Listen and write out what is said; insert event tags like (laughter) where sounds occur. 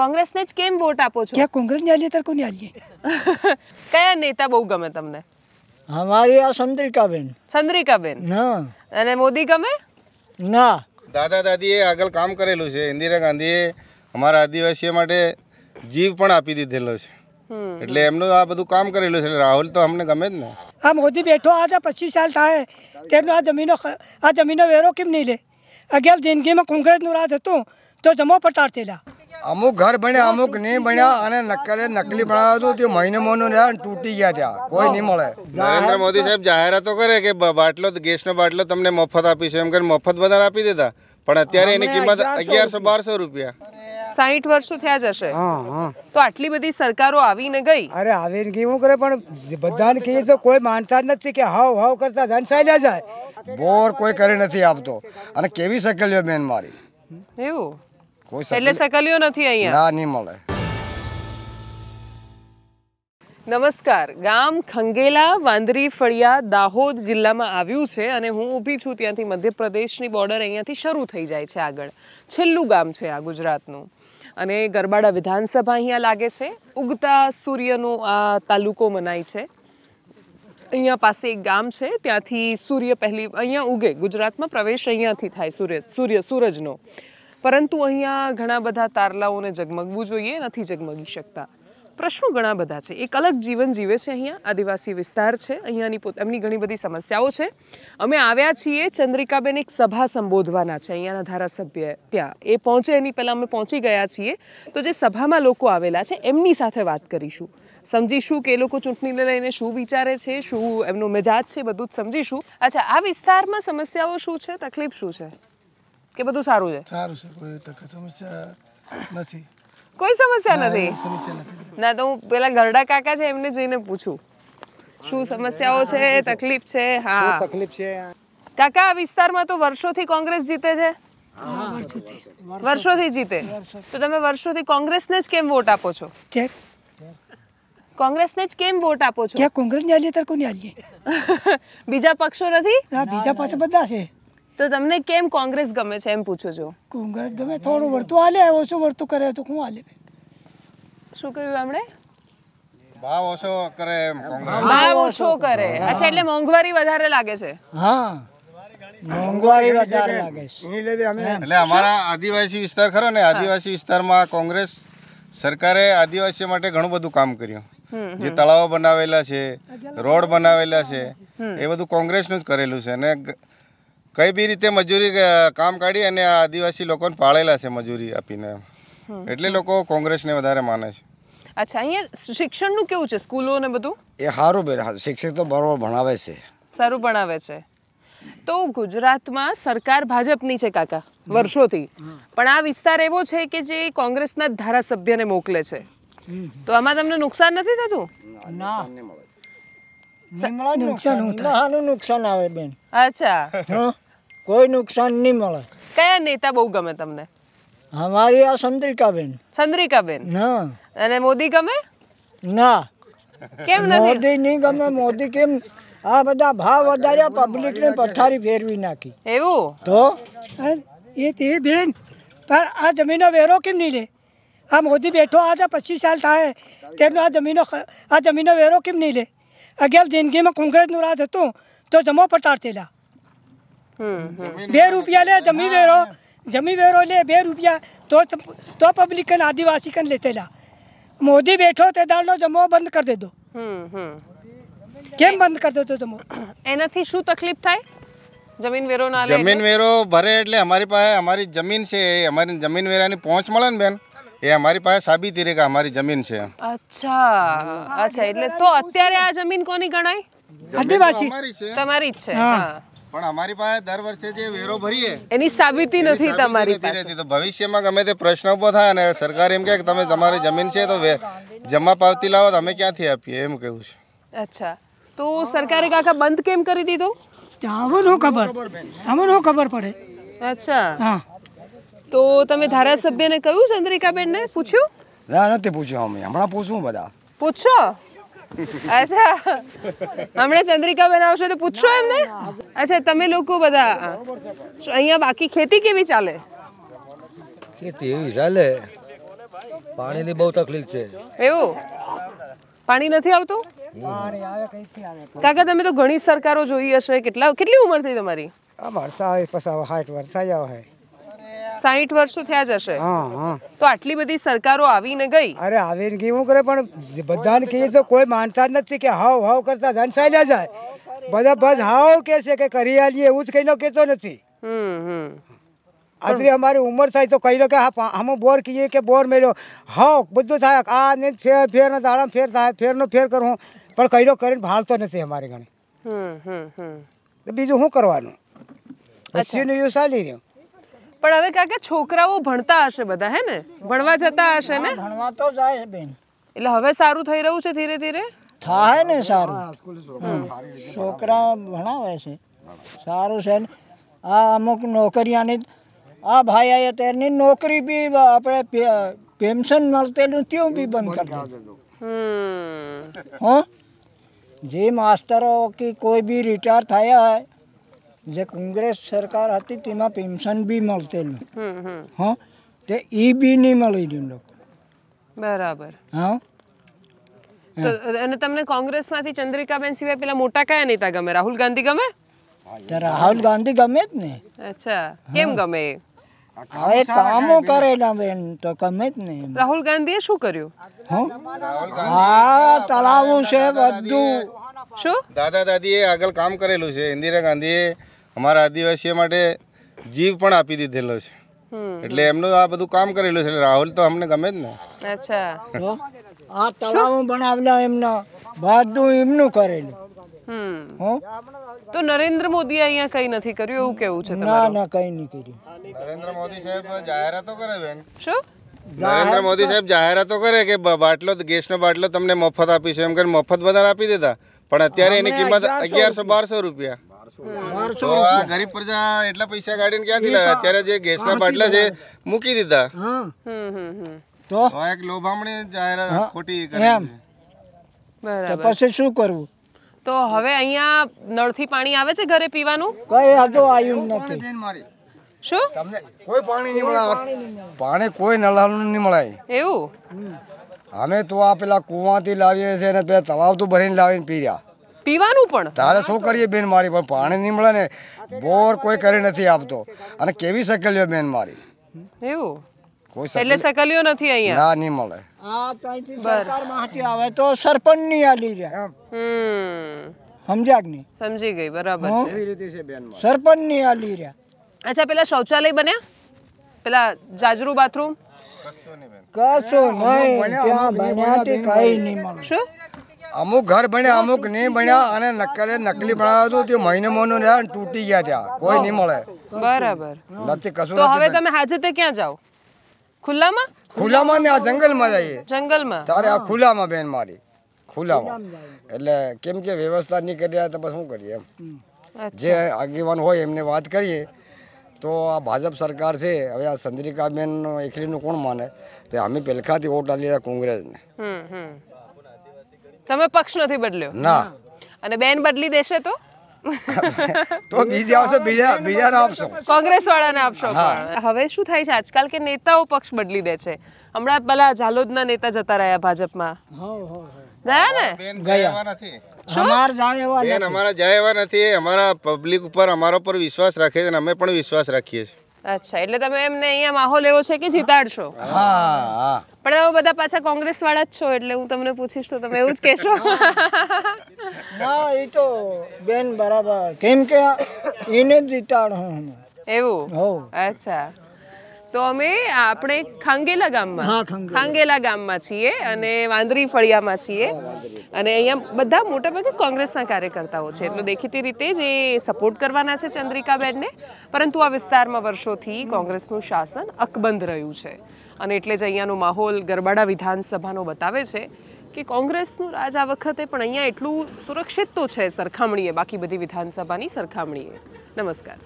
કોંગ્રેસને જ કેમ વોટ આપો છો ક્યાં કોંગ્રેસ ને આલીએ તાર કોને આલીએ (laughs) કયા નેતા બહુ ગમે તમને અમારી આ ચંદ્રિકાબેન ચંદ્રિકાબેન ના અને મોદી ગમે ના દાદા દાદી એ આગળ કામ કરેલું છે ઇન્દિરા ગાંધીએ અમારા આદિવાસીઓ માટે જીવ પણ આપી દીધેલો છે એટલે એમનું આ બધું કામ કરેલું છે રાહુલ તો અમને ગમે જ ને આ મોદી બેઠો આજે પચીસ સાલ થાય તેમનો આ જમીનો આ જમીનો વેરો કેમ નહીં લે અગિયાર જિંદગીમાં કોંગ્રેસનું રાજ હતું તો જમો થયેલા અમુક ઘર બન્યા અમુક નહીં બન્યા અને નકલે નકલી બનાવ્યો હતું તે મહિનો મહિનો રહ્યા તૂટી ગયા ત્યાં કોઈ નહીં મળે નરેન્દ્ર મોદી સાહેબ જાહેરાતો કરે કે બાટલો ગેસનો બાટલો તમને મફત આપીશ એમ કરીને મફત બધા આપી દેતા પણ અત્યારે એની કિંમત અગિયારસો બારસો રૂપિયા સાહીઠ વર્ષો થયા જશે તો આટલી બધી સરકારો આવીને ગઈ અરે આવીને કેવું કરે પણ બધાને કહીએ તો કોઈ માનતા જ નથી કે હાવ હાવ કરતા ધન ચાલ્યા જાય બોર કોઈ કરી નથી આપતો અને કેવી સકેલ્યો મેન મારી એવું કોઈ એટલે સકલીઓ નથી અહીંયા ના નહીં મળે નમસ્કાર ગામ ખંગેલા વાંદરી ફળિયા દાહોદ જિલ્લામાં આવ્યું છે અને હું ઊભી છું ત્યાંથી મધ્યપ્રદેશની બોર્ડર અહીંયાથી શરૂ થઈ જાય છે આગળ છેલ્લું ગામ છે આ ગુજરાતનું અને ગરબાડા વિધાનસભા અહીંયા લાગે છે ઉગતા સૂર્યનો આ તાલુકો મનાય છે અહીંયા પાસે એક ગામ છે ત્યાંથી સૂર્ય પહેલી અહીંયા ઉગે ગુજરાતમાં પ્રવેશ અહીંયાથી થાય સૂર્ય સૂર્ય સૂરજનો પરંતુ અહીંયા ઘણા બધા તારલાઓને જગમગવું જોઈએ નથી જગમગી શકતા પ્રશ્નો ઘણા બધા છે એક અલગ જીવન જીવે છે અહીંયા આદિવાસી વિસ્તાર છે અહીંયાની એમની ઘણી બધી સમસ્યાઓ છે અમે આવ્યા છીએ ચંદ્રિકાબેન એક સભા સંબોધવાના છે અહીંયાના ધારાસભ્ય ત્યાં એ પહોંચે એની પહેલાં અમે પહોંચી ગયા છીએ તો જે સભામાં લોકો આવેલા છે એમની સાથે વાત કરીશું સમજીશું કે એ લોકો ચૂંટણીને લઈને શું વિચારે છે શું એમનો મિજાજ છે બધું જ સમજીશું અચ્છા આ વિસ્તારમાં સમસ્યાઓ શું છે તકલીફ શું છે કે બધું સારું છે સારું છે કોઈ સમસ્યા નથી કોઈ સમસ્યા નથી ના તો હું પેલા ગરડા કાકા છે એમને જઈને પૂછું શું સમસ્યાઓ છે તકલીફ છે હા તકલીફ છે કાકા આ વિસ્તારમાં તો વર્ષોથી કોંગ્રેસ જીતે છે વર્ષોથી જીતે તો તમે વર્ષોથી કોંગ્રેસને જ કેમ વોટ આપો છો કોંગ્રેસને જ કેમ વોટ આપો છો ક્યાં કોંગ્રેસ ને આલીએ તાર કોને આલીએ (laughs) બીજા પક્ષો નથી બીજા પક્ષ બધા છે તો તમને કેમ કોંગ્રેસ ગમે છે એમ પૂછો છો કોંગ્રેસ ગમે થોડું વર્તુ હાલે ઓછું વર્તું કરે તો હું હાલે શું કહ્યું એમણે ભાવ ઓછો કરે એમ ભાવ ઓછો કરે અચ્છા એટલે મોંઘવારી વધારે લાગે છે હા મોંઘવારી વધારે લાગે છે એની લીધે અમે એટલે અમારા આદિવાસી વિસ્તાર ખરો ને આદિવાસી વિસ્તારમાં કોંગ્રેસ સરકારે આદિવાસી માટે ઘણું બધું કામ કર્યું જે તળાવો બનાવેલા છે રોડ બનાવેલા છે એ બધું કોંગ્રેસનું જ કરેલું છે અને કઈ બી રીતે મજૂરી કામ કાઢી અને આદિવાસી લોકોને પાળેલા છે મજૂરી આપીને એટલે લોકો કોંગ્રેસને વધારે માને છે અચ્છા અહીંયા શિક્ષણનું કેવું છે સ્કૂલો ને બધું એ સારું બેન શિક્ષક તો બરોબર ભણાવે છે સારું ભણાવે છે તો ગુજરાતમાં સરકાર ભાજપની છે કાકા વર્ષોથી પણ આ વિસ્તાર એવો છે કે જે કોંગ્રેસના ધારાસભ્યને મોકલે છે તો આમાં તમને નુકસાન નથી થતું ના નુકસાન નાનું નુકસાન આવે બેન અચ્છા કોઈ નુકસાન નહીં મળે કયા નેતા બહુ ગમે તમને અમારી આ ચંદ્રિકાબેન ચંદ્રિકાબેન હા અને મોદી ગમે ના કેમ નથી મોદી નહીં ગમે મોદી કેમ આ બધા ભાવ વધાર્યા પબ્લિક ને પથારી ફેરવી નાખી એવું તો એ તે બેન પણ આ જમીનનો વેરો કેમ નહીં લે આ મોદી બેઠો આજે પચીસ સાલ થાય તેમનો આ જમીનો આ જમીનનો વેરો કેમ નહીં લે અગિયાર જિંદગીમાં કોંગ્રેસ નું રાજ હતું તો જમો પટાડતેલા બે રૂપિયા લે જમી વેરો જમી વેરો લે બે રૂપિયા તો તો પબ્લિકન આદિવાસી કન લેતેલા મોદી બેઠો તે દાળનો જમો બંધ કરી દેદો કેમ બંધ કરી દેતો જમો એનાથી શું તકલીફ થાય જમીન વેરો ના જમીન વેરો ભરે એટલે અમારી પાસે અમારી જમીન છે અમારી જમીન વેરાની પહોંચ મળે ને બેન એ અમારી પાસે સાબિતી રે કે અમારી જમીન છે અચ્છા અચ્છા એટલે તો અત્યારે આ જમીન કોની ગણાય આદિવાસી તમારી જ છે હા પણ અમારી પાસે દર વર્ષે જે વેરો ભરીએ એની સાબિતી નથી તમારી પાસે તો ભવિષ્યમાં ગમે તે પ્રશ્ન ઉભો થાય અને સરકાર એમ કહે કે તમે તમારી જમીન છે તો જમા પાવતી લાવો તો અમે ક્યાંથી આપીએ એમ કેવું છે અચ્છા તો સરકારે કાકા બંધ કેમ કરી દીધો આવો નો ખબર આવો નો ખબર પડે અચ્છા હા તો તમે ધારાસભ્યને કહ્યું ચંદ્રિકાબેનને પૂછ્યું ના નથી પૂછ્યું અમે હમણાં પૂછું બધા પૂછો અચ્છા હમણાં ચંદ્રિકાબેન આવશે તો પૂછશો એમને અચ્છા તમે લોકો બધા અહીંયા બાકી ખેતી કેવી ચાલે ખેતી એવી ચાલે પાણીની બહુ તકલીફ છે એવું પાણી નથી આવતું કાકા તમે તો ઘણી સરકારો જોઈ હશે કેટલા કેટલી ઉંમર થઈ તમારી આ વર્ષા પછી હાઈટ વર્ષા જ આવે સાહીઠ વર્ષો થયા જ હશે તો આટલી બધી સરકારો આવીને ગઈ અરે આવીને ગઈ હું કરે પણ બધાને કહીએ તો કોઈ માનતા જ નથી કે હાવ હાવ કરતા ધન ચાલ્યા જાય બધા બસ હાવ કે છે કે કરી આલીએ એવું જ કહીને કહેતો નથી આદરી અમારી ઉંમર થાય તો કહી લો કે હા અમે બોર કહીએ કે બોર મેળ્યો હાવ બધું થાય આ ને ફેર ફેરનો દાડા ફેર થાય ફેરનો ફેર કરું પણ કહીનો કરીને ભાળતો નથી અમારી ઘણી બીજું શું કરવાનું સ્ત્રીનું યુ ચાલી રહ્યું પણ હવે કાકા છોકરાઓ ભણતા હશે બધા હે ને ભણવા જતા હશે ને ભણવા તો જાય બેન એટલે હવે સારું થઈ રહ્યું છે ધીરે ધીરે થાય ને સારું છોકરા ભણાવે છે સારું છે આ અમુક નોકરિયાની આ ભાઈ આ અત્યારની નોકરી બી આપણે પેન્શન મળતેલું ત્યું બી બંધ કરી હો જે માસ્તરો કે કોઈ બી રિટાયર થયા હોય જે કોંગ્રેસ સરકાર હતી તેમાં પેન્શન બી મળતેલું હા તે ઈ બી નહીં મળી રહ્યું લોકો બરાબર હા અને તમને કોંગ્રેસમાંથી ચંદ્રિકાબેન સિવાય પેલા મોટા કયા નેતા ગમે રાહુલ ગાંધી ગમે રાહુલ ગાંધી ગમે જ ને અચ્છા કેમ ગમે હવે કામો કરેલા બેન તો ગમે જ ને રાહુલ ગાંધીએ શું કર્યું હા તળાવું છે બધું શું દાદા દાદીએ આગળ કામ કરેલું છે ઇન્દિરા ગાંધીએ અમારા આદિવાસીઓ માટે જીવ પણ આપી દીધેલો છે એટલે એમનું આ બધું કામ કરેલું છે રાહુલ તો અમને ગમે જ ને આ તળાવ બનાવેલા એમના બધું એમનું કરેલું નરેન્દ્ર મોદી અહીંયા કઈ નથી કર્યું એવું કેવું છે નરેન્દ્ર મોદી સાહેબ જાહેરાતો કરે બેન શું નરેન્દ્ર મોદી સાહેબ જાહેરાતો કરે કે બાટલો ગેસનો બાટલો તમને મફત આપીશું એમ કરીને મફત બધા આપી દેતા પણ અત્યારે એની કિંમત અગિયારસો બારસો રૂપિયા ગરીબ પ્રજા એટલા પૈસા કાઢીને ક્યાંથી લાવે અત્યારે જે ગેસના બાટલા છે મૂકી દીધા તો એક લોભામણી જાહેરાત ખોટી કરે પછી શું કરવું તો હવે અહીંયા નળથી પાણી આવે છે ઘરે પીવાનું કઈ હજુ આવ્યું નથી શું તમને કોઈ પાણી નહીં મળે પાણી કોઈ નળાનું નહીં મળે એવું અમે તો આ પેલા કુવાથી લાવીએ છીએ ને પેલા તળાવ તો ભરીને લાવીને પીર્યા પીવાનું પણ તારે શું કરીએ બેન મારી પણ પાણી નહીં મળે ને બોર કોઈ કરી નથી આપતો અને કેવી સકલીઓ બેન મારી એવું એટલે સકલીઓ નથી અહીંયા ના નહીં મળે આ ત્યાંથી સરકાર માંથી આવે તો સરપંચ ની આલી રહ્યા હમ સમજાક નહીં સમજી ગઈ બરાબર છે સરપંચ ની આલી રહ્યા અચ્છા પેલા શૌચાલય બન્યા પેલા જાજરૂ બાથરૂમ કશું નહીં ત્યાં બન્યા તે કઈ નહીં મળે શું અમુક ઘર બન્યા અમુક નહીં બન્યા અને નકલે નકલી બનાવ્યો હતું તે મહિનો મહિનો રહ્યા તૂટી ગયા ત્યાં કોઈ નહીં મળે બરાબર નથી કશું તો હવે તમે હાજતે ક્યાં જાઓ ખુલ્લામાં ખુલ્લામાં ને આ જંગલમાં જઈએ જંગલમાં તારે આ ખુલ્લામાં બેન મારી ખુલ્લામાં એટલે કેમ કે વ્યવસ્થા નહીં કરી રહ્યા તો બસ શું કરીએ એમ જે આગેવાન હોય એમને વાત કરીએ તો આ ભાજપ સરકાર છે હવે આ ચંદ્રિકાબેન એકલીનું કોણ માને તે અમે પહેલખાથી વોટ આપી કોંગ્રેસને તમે પક્ષ નથી બદલ્યો ના અને બેન બદલી દેશે તો તો બીજે આવશે બીજા બીજાને આપશો કોંગ્રેસ વાળાને આપશો હવે શું થાય છે આજકાલ કે નેતાઓ પક્ષ બદલી દે છે હમણાં પેલા ઝાલોદના નેતા જતા રહ્યા ભાજપમાં ગયા ને ગયા નથી અમાર જાય એવા અમારા જાય એવા નથી અમારા પબ્લિક ઉપર અમારા પર વિશ્વાસ રાખે અને અમે પણ વિશ્વાસ રાખીએ છીએ અચ્છા એટલે તમે એમને અહીંયા માહોલ એવો છે કે જીતાડશો હા પણ તમે બધા પાછા કોંગ્રેસ વાળા જ છો એટલે હું તમને પૂછીશ તો તમે એવું જ કહેશો (laughs) એ તો બેન બરાબર કેમ કે એને એવું અચ્છા તો અમે આપણે ખાંગેલા ગામમાં ખાંગેલા ગામમાં છીએ અને વાંદરી ફળિયામાં છીએ અને અહીંયા બધા મોટાભાગે કોંગ્રેસના કાર્યકર્તાઓ છે એટલે દેખીતી રીતે જ એ સપોર્ટ કરવાના છે ચંદ્રિકાબેનને પરંતુ આ વિસ્તારમાં વર્ષોથી કોંગ્રેસનું શાસન અકબંધ રહ્યું છે અને એટલે જ અહીંયાનો માહોલ ગરબાડા વિધાનસભાનો બતાવે છે કે કોંગ્રેસનું રાજ આ વખતે પણ અહીંયા એટલું સુરક્ષિત તો છે સરખામણીએ બાકી બધી વિધાનસભાની સરખામણીએ નમસ્કાર